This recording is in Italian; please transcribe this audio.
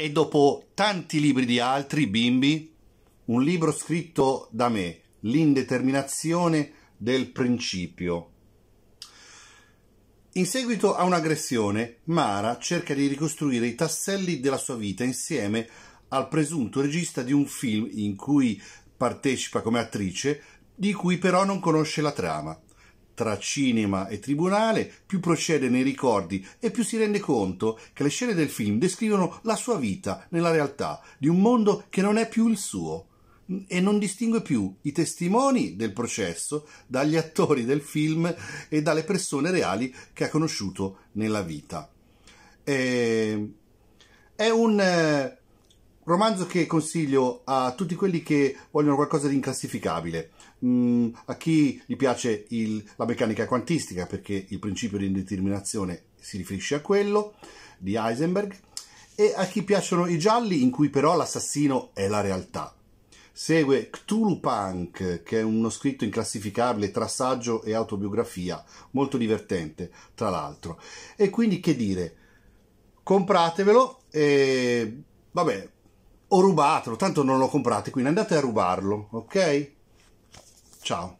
e dopo tanti libri di altri bimbi, un libro scritto da me, L'indeterminazione del principio. In seguito a un'aggressione, Mara cerca di ricostruire i tasselli della sua vita insieme al presunto regista di un film in cui partecipa come attrice, di cui però non conosce la trama tra cinema e tribunale, più procede nei ricordi e più si rende conto che le scene del film descrivono la sua vita nella realtà di un mondo che non è più il suo e non distingue più i testimoni del processo dagli attori del film e dalle persone reali che ha conosciuto nella vita. E... Ehm, è un eh, Romanzo che consiglio a tutti quelli che vogliono qualcosa di inclassificabile, mm, a chi gli piace il, la meccanica quantistica perché il principio di indeterminazione si riferisce a quello di Heisenberg e a chi piacciono i gialli in cui però l'assassino è la realtà. Segue Cthulhu Punk, che è uno scritto inclassificabile tra saggio e autobiografia, molto divertente tra l'altro. E quindi che dire, compratevelo e vabbè, ho rubatelo, tanto non l'ho comprato, quindi andate a rubarlo, ok? Ciao.